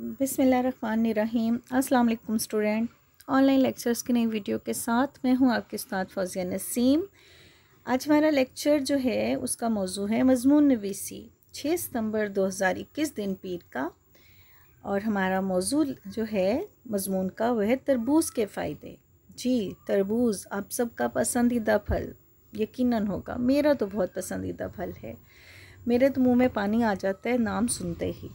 बिसमीम अल्लाम student online lectures की नई वीडियो के साथ मैं हूं आपके साथ फौजिया नसीम आज हमारा लेक्चर जो है उसका मौजू है मजमून नवीसी 6 सितंबर 2021 दिन पीर का और हमारा मौजू जो है मजमून का वह है तरबूज के फ़ायदे जी तरबूज आप सबका पसंदीदा फल यकीनन होगा मेरा तो बहुत पसंदीदा फल है मेरे तो मुँह में पानी आ जाता है नाम सुनते ही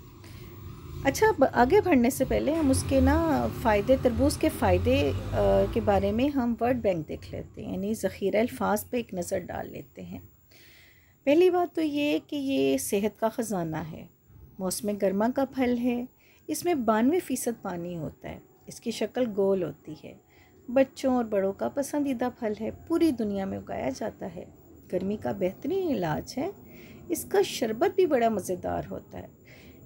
अच्छा आगे बढ़ने से पहले हम उसके ना फ़ायदे तरबूज के फ़ायदे के बारे में हम वर्ड बैंक देख लेते हैं यानी ज़ख़ीरा अल्फाज पे एक नज़र डाल लेते हैं पहली बात तो ये कि ये सेहत का ख़जाना है मौसम गर्मा का फल है इसमें बानवे फ़ीसद पानी होता है इसकी शक्ल गोल होती है बच्चों और बड़ों का पसंदीदा फल है पूरी दुनिया में उगाया जाता है गर्मी का बेहतरीन इलाज है इसका शरबत भी बड़ा मज़ेदार होता है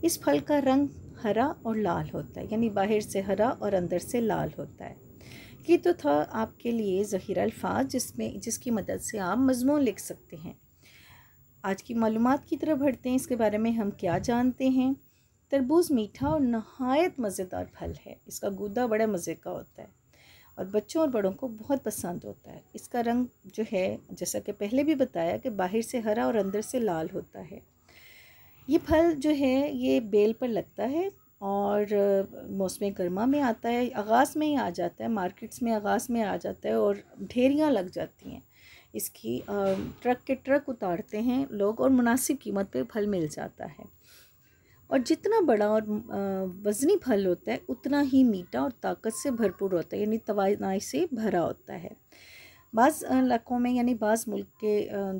इस फल का रंग हरा और लाल होता है यानी बाहर से हरा और अंदर से लाल होता है ये तो था आपके लिए ज़ख़ीरा अल्फाज जिसमें जिसकी मदद से आप मजमून लिख सकते हैं आज की मालूम की तरफ बढ़ते हैं इसके बारे में हम क्या जानते हैं तरबूज मीठा और नहायत मज़ेदार फल है इसका गूदा बड़ा मज़े का होता है और बच्चों और बड़ों को बहुत पसंद होता है इसका रंग जो है जैसा कि पहले भी बताया कि बाहर से हरा और अंदर से लाल होता है ये फल जो है ये बेल पर लगता है और मौसम गर्मा में आता है आगाज़ में ही आ जाता है मार्केट्स में आगाज़ में आ जाता है और ढेरियाँ लग जाती हैं इसकी ट्रक के ट्रक उतारते हैं लोग और मुनासिब कीमत पे फल मिल जाता है और जितना बड़ा और वज़नी फल होता है उतना ही मीठा और ताकत से भरपूर होता है यानी तोानाई से भरा होता है बाज़ इलाक़ों में यानी बाज़ मुल्क के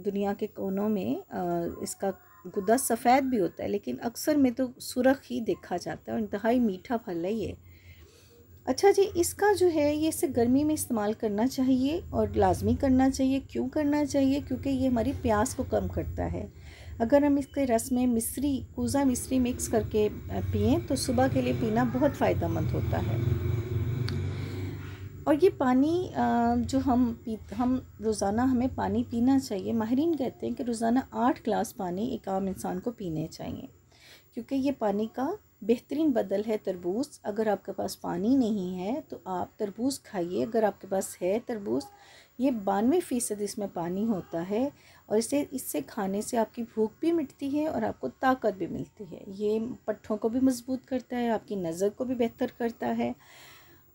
दुनिया के कोनों में इसका गुदा सफ़ेद भी होता है लेकिन अक्सर में तो सुरख ही देखा जाता है और इंतहाई मीठा फल है ये अच्छा जी इसका जो है ये इसे गर्मी में इस्तेमाल करना चाहिए और लाजमी करना चाहिए क्यों करना चाहिए क्योंकि ये हमारी प्यास को कम करता है अगर हम इसके रस में मिस्री कूज़ा मिस्री मिक्स करके पिएँ तो सुबह के लिए पीना बहुत फ़ायदेमंद होता है और ये पानी जो हम पी हम रोज़ाना हमें पानी पीना चाहिए माहरीन कहते हैं कि रोज़ाना आठ ग्लास पानी एक आम इंसान को पीने चाहिए क्योंकि ये पानी का बेहतरीन बदल है तरबूज अगर आपके पास पानी नहीं है तो आप तरबूज खाइए अगर आपके पास है तरबूज ये बानवे फ़ीसद इसमें पानी होता है और इसे इससे खाने से आपकी भूख भी मिटती है और आपको ताकत भी मिलती है ये पट्ठों को भी मजबूत करता है आपकी नज़र को भी बेहतर करता है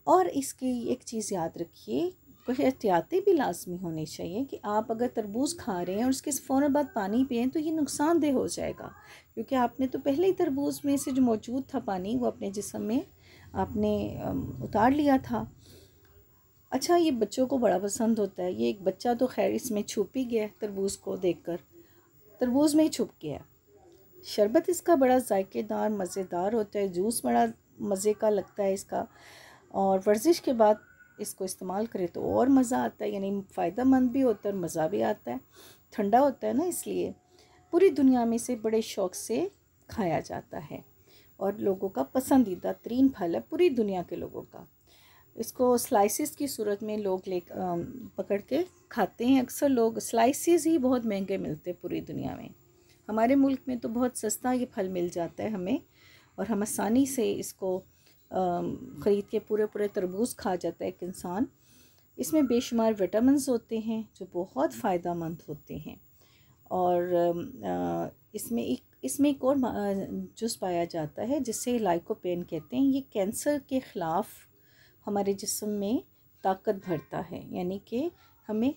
और इसकी एक चीज़ याद रखिए कुछ एहतियातें भी लाजमी होनी चाहिए कि आप अगर तरबूज खा रहे हैं और उसके फ़ौर बाद पानी पिए तो ये नुकसानदेह हो जाएगा क्योंकि आपने तो पहले ही तरबूज में से जो मौजूद था पानी वो अपने जिसम में आपने उतार लिया था अच्छा ये बच्चों को बड़ा पसंद होता है ये एक बच्चा तो खैर इसमें छुप ही गया तरबूज को देख कर तरबूज में ही छुप गया शरबत इसका बड़ा जायकेदार मज़ेदार होता है जूस बड़ा मज़े का लगता है इसका और वर्जिश के बाद इसको इस्तेमाल करें तो और मज़ा आता है यानी फ़ायदा मंद भी होता है और मज़ा भी आता है ठंडा होता है ना इसलिए पूरी दुनिया में इसे बड़े शौक़ से खाया जाता है और लोगों का पसंदीदा तरीन फल है पूरी दुनिया के लोगों का इसको स्लाइसिस की सूरत में लोग ले पकड़ के खाते हैं अक्सर लोग स्लाइसिस ही बहुत महंगे मिलते हैं पूरी दुनिया में हमारे मुल्क में तो बहुत सस्ता ये फल मिल जाता है हमें और हम आसानी से इसको ख़रीद के पूरे पूरे तरबूज खा जाता है एक इंसान इसमें बेशुमार विटामिन होते हैं जो बहुत फ़ायदा मंद होते हैं और इसमें एक इसमें एक और जूस पाया जाता है जिसे लाइकोपेन कहते हैं ये कैंसर के ख़िलाफ़ हमारे जिसम में ताकत भरता है यानी कि हमें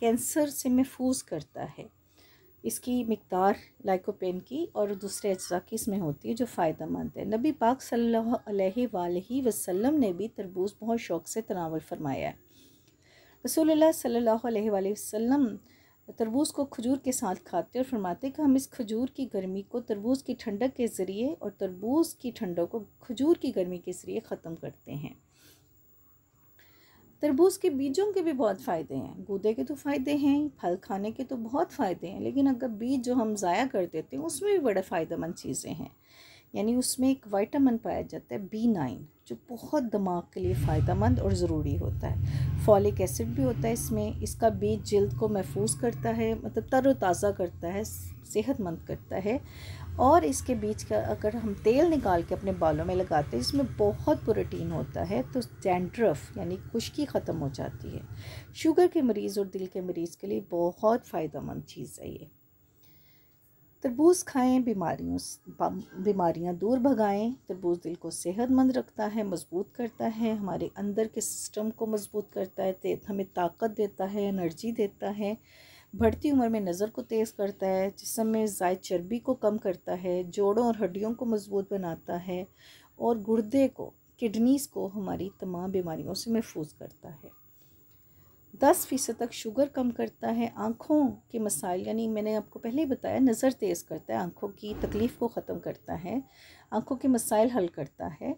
कैंसर से महफूज करता है इसकी मकदार लाइकोपेन की और दूसरे अज्जा की इसमें होती है जो फ़ायदा मंद है नबी पाक सल वसम ने भी तरबूज बहुत शौक़ से तनावल फरमाया है रसूल सल्लल्लाहु वसम तरबूज को खजूर के साथ खाते और फरमाते कि हम इस खजूर की गर्मी को तरबूज की ठंडक के ज़रिए और तरबूज की ठंडक को खजूर की गर्मी के ज़रिए ख़त्म करते हैं तरबूज के बीजों के भी बहुत फ़ायदे हैं गूदे के तो फ़ायदे हैं फल खाने के तो बहुत फ़ायदे हैं लेकिन अगर बीज जो हम ज़ाया कर देते हैं उसमें भी बड़े फ़ायदेमंद चीज़ें हैं यानी उसमें एक वाइटामिन पाया जाता है बी नाइन जो बहुत दिमाग के लिए फ़ायदा मंद और ज़रूरी होता है फॉलिक एसिड भी होता है इसमें इसका बीज जल्द को महफूज करता है मतलब तरोताज़ा करता है सेहतमंद करता है और इसके बीज का अगर हम तेल निकाल के अपने बालों में लगाते हैं इसमें बहुत प्रोटीन होता है तो डेंड्रफ यानी खुश्की ख़त्म हो जाती है शुगर के मरीज़ और दिल के मरीज़ के लिए बहुत फ़ायदा मंद चीज़ है ये तरबूज खाएं बीमारियों बीमारियां दूर भगाएं तरबूज दिल को सेहतमंद रखता है मजबूत करता है हमारे अंदर के सिस्टम को मजबूत करता है हमें ताकत देता है एनर्जी देता है बढ़ती उम्र में नज़र को तेज़ करता है जिसम में जायद चर्बी को कम करता है जोड़ों और हड्डियों को मजबूत बनाता है और गुर्दे को किडनीज़ को हमारी तमाम बीमारियों से महफूज करता है दस फ़ीसद तक शुगर कम करता है आँखों के मसाइल यानी मैंने आपको पहले ही बताया नज़र तेज़ करता है आँखों की तकलीफ़ को ख़त्म करता है आँखों के मसाइल हल करता है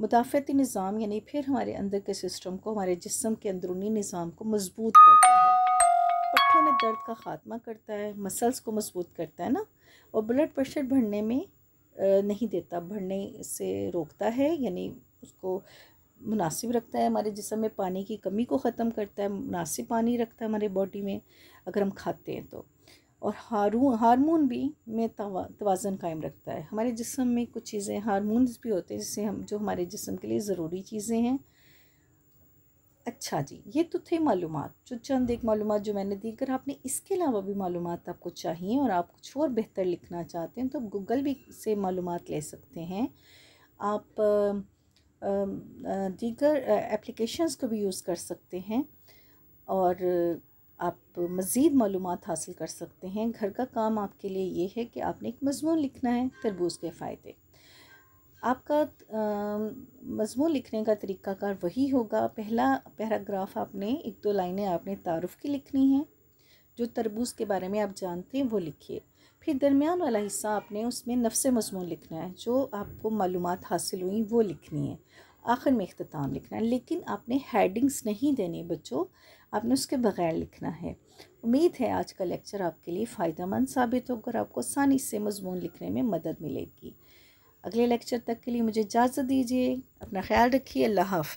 मुदाफ़ती निज़ाम यानी फिर हमारे अंदर के सिस्टम को हमारे जिसम के अंदरूनी निज़ाम को मजबूत करता है पट्ठों में दर्द का ख़ात्मा करता है मसल्स को मजबूत करता है ना और ब्लड प्रेशर बढ़ने में नहीं देता बढ़ने से रोकता है यानी उसको मुनासिब रखता है हमारे जिसम में पानी की कमी को ख़त्म करता है मुनासिब पानी रखता है हमारे बॉडी में अगर हम खाते हैं तो और हारू हारमोन भी में तोज़न कायम रखता है हमारे जिसम में कुछ चीज़ें हारमोनस भी होते हैं जिससे हम जो हमारे जिसम के लिए ज़रूरी चीज़ें हैं अच्छा जी ये तो थे मालूम जो चंद एक मालूम जो मैंने दी कर आपने इसके अलावा भी मालूम आपको चाहिए और आप कुछ और बेहतर लिखना चाहते हैं तो गूगल भी से मालूम ले सकते हैं आप दीगर एप्लीकेशंस को भी यूज़ कर सकते हैं और आप मज़ीद मालूम हासिल कर सकते हैं घर का काम आपके लिए ये है कि आपने एक मजमून लिखना है तरबूज के फ़ायदे आपका मजमून लिखने का तरीक़ाकार वही होगा पहला पैराग्राफ आपने एक दो लाइनें आपने तारफ़ की लिखनी हैं जो तरबूज के बारे में आप जानते हैं वो लिखिए फिर दरमियान वाला हिस्सा आपने उसमें नफ्स मजमून लिखना है जो आपको मालूम हासिल हुई वो लिखनी है आखिर में अख्ताम लिखना है लेकिन आपने हेडिंग्स नहीं देने बच्चों आपने उसके बग़ैर लिखना है उम्मीद है आज का लेक्चर आपके लिए फ़ायदा मंद साबित और आपको आसानी से मजमून लिखने में मदद मिलेगी अगले लेक्चर तक के लिए मुझे इजाज़त दीजिए अपना ख्याल रखिए अल्लाह हाफ